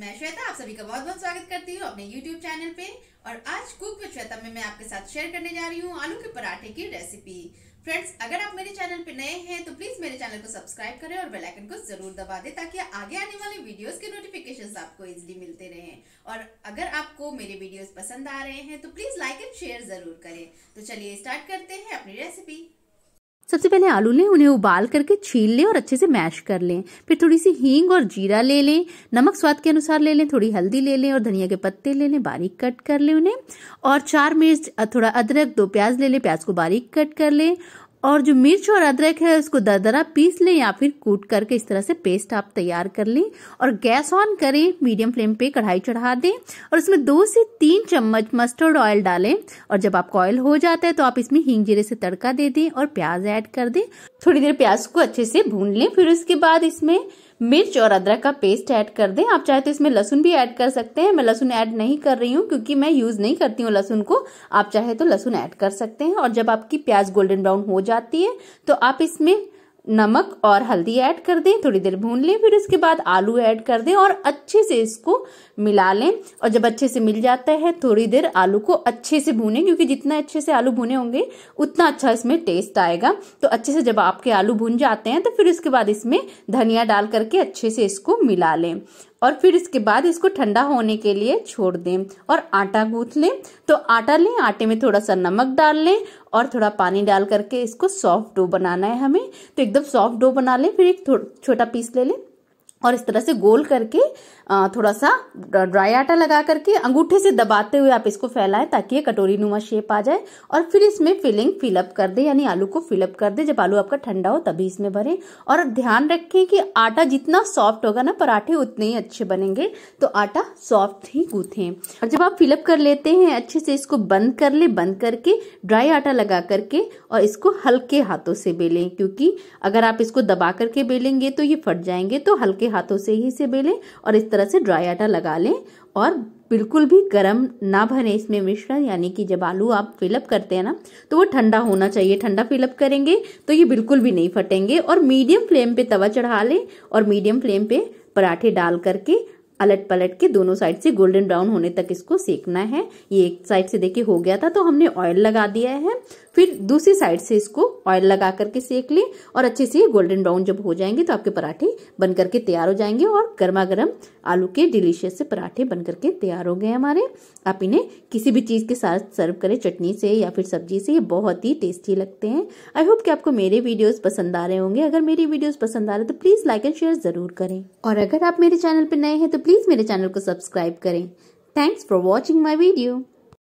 मैं श्वेता आप सभी का बहुत बहुत स्वागत करती हूँ अपने YouTube चैनल पे और आज कुक विद श्वेता में मैं आपके साथ शेयर करने जा रही हूँ आलू के पराठे की रेसिपी फ्रेंड्स अगर आप मेरे चैनल पे नए हैं तो प्लीज मेरे चैनल को सब्सक्राइब करें और बेल आइकन को जरूर दबा दें ताकि आगे आने वाले वीडियोस के नोटिफिकेशंस आपको इजीली मिलते रहें और अगर आपको मेरे वीडियोस पसंद आ रहे हैं तो प्लीज लाइक एंड शेयर जरूर करें तो चलिए स्टार्ट करते हैं अपनी रेसिपी सबसे पहले आलू लें उन्हें उबाल करके छील लें और अच्छे से मैश कर लें फिर थोड़ी सी हींग और जीरा ले लें नमक स्वाद के अनुसार ले लें थोड़ी हल्दी ले लें और धनिया के पत्ते ले लें बारीक कट कर लें उन्हें और चार मिर्च थोड़ा अदरक दो प्याज ले लें प्याज को बारीक कट कर लें और जो मिर्च और अदरक है उसको दरदरा पीस लें या फिर कूट करके इस तरह से पेस्ट आप तैयार कर लें और गैस ऑन करें मीडियम फ्लेम पे कढ़ाई चढ़ा दें और उसमें दो से तीन चम्मच मस्टर्ड ऑयल डालें और जब आपका ऑयल हो जाता है तो आप इसमें हींग जीरे से तड़का दे दें और प्याज ऐड कर दें थोड़ी देर प्याज को अच्छे से भून लें फिर उसके बाद इसमें मिर्च और अदरक का पेस्ट ऐड कर दें आप चाहे तो इसमें लहसुन भी ऐड कर सकते हैं मैं लहसुन ऐड नहीं कर रही हूँ क्योंकि मैं यूज़ नहीं करती हूँ लहसुन को आप चाहे तो लहसुन ऐड कर सकते हैं और जब आपकी प्याज गोल्डन ब्राउन हो जाती है तो आप इसमें नमक और हल्दी ऐड कर दें थोड़ी देर भून लें फिर उसके बाद आलू ऐड कर दें और अच्छे से इसको मिला लें और जब अच्छे से मिल जाता है थोड़ी देर आलू को अच्छे से भूनें क्योंकि जितना अच्छे से आलू भुने होंगे उतना अच्छा इसमें टेस्ट आएगा तो अच्छे से जब आपके आलू भुन जाते हैं तो फिर उसके बाद इसमें धनिया डाल करके अच्छे से इसको मिला लें और फिर इसके बाद इसको ठंडा होने के लिए छोड़ दें और आटा गूंथ लें तो आटा लें आटे में थोड़ा सा नमक डाल लें और थोड़ा पानी डाल करके इसको सॉफ्ट डो बनाना है हमें तो एकदम सॉफ्ट डो बना लें फिर एक छोटा पीस ले लें और इस तरह से गोल करके थोड़ा सा ड्राई आटा लगा करके अंगूठे से दबाते हुए आप इसको फैलाएं ताकि ये कटोरी नुमा शेप आ जाए और फिर इसमें फिलिंग फिलअप कर दे यानी आलू को फिलअप कर दे जब आलू आपका ठंडा हो तभी इसमें भरें और ध्यान रखें कि आटा जितना सॉफ्ट होगा ना पराठे उतने ही अच्छे बनेंगे तो आटा सॉफ्ट ही गूथें और जब आप फिलअप कर लेते हैं अच्छे से इसको बंद कर ले बंद करके ड्राई आटा लगा करके और इसको हल्के हाथों से बेलें क्योंकि अगर आप इसको दबा करके बेलेंगे तो ये फट जाएंगे तो हल्के हाथों से ही इसे बेलें और इस तरह से ड्राई आटा लगा लें और बिल्कुल भी गर्म ना भरे इसमें मिश्रण यानी कि जब आलू आप फिलअप करते हैं ना तो वो ठंडा होना चाहिए ठंडा फिलअप करेंगे तो ये बिल्कुल भी नहीं फटेंगे और मीडियम फ्लेम पे तवा चढ़ा लें और मीडियम फ्लेम पे पराठे डाल करके अलट पलट के दोनों साइड से गोल्डन ब्राउन होने तक इसको सेकना है ये एक साइड से देखिए हो गया था तो हमने ऑयल लगा दिया है फिर दूसरी साइड से इसको ऑयल लगा करके सेक लें और अच्छे से गोल्डन ब्राउन जब हो जाएंगे तो आपके पराठे बन करके तैयार हो जाएंगे और गर्मा गर्म आलू के डिलीशियस से पराठे बन करके तैयार हो गए हमारे आप इन्हें किसी भी चीज़ के साथ सर्व करें चटनी से या फिर सब्जी से ये बहुत ही टेस्टी लगते हैं आई होप कि आपको मेरे वीडियोज पसंद आ रहे होंगे अगर मेरी वीडियोज पसंद आ रहे तो प्लीज़ लाइक एंड शेयर ज़रूर करें और अगर आप मेरे चैनल पर नए हैं तो प्लीज़ मेरे चैनल को सब्सक्राइब करें thanks for watching my video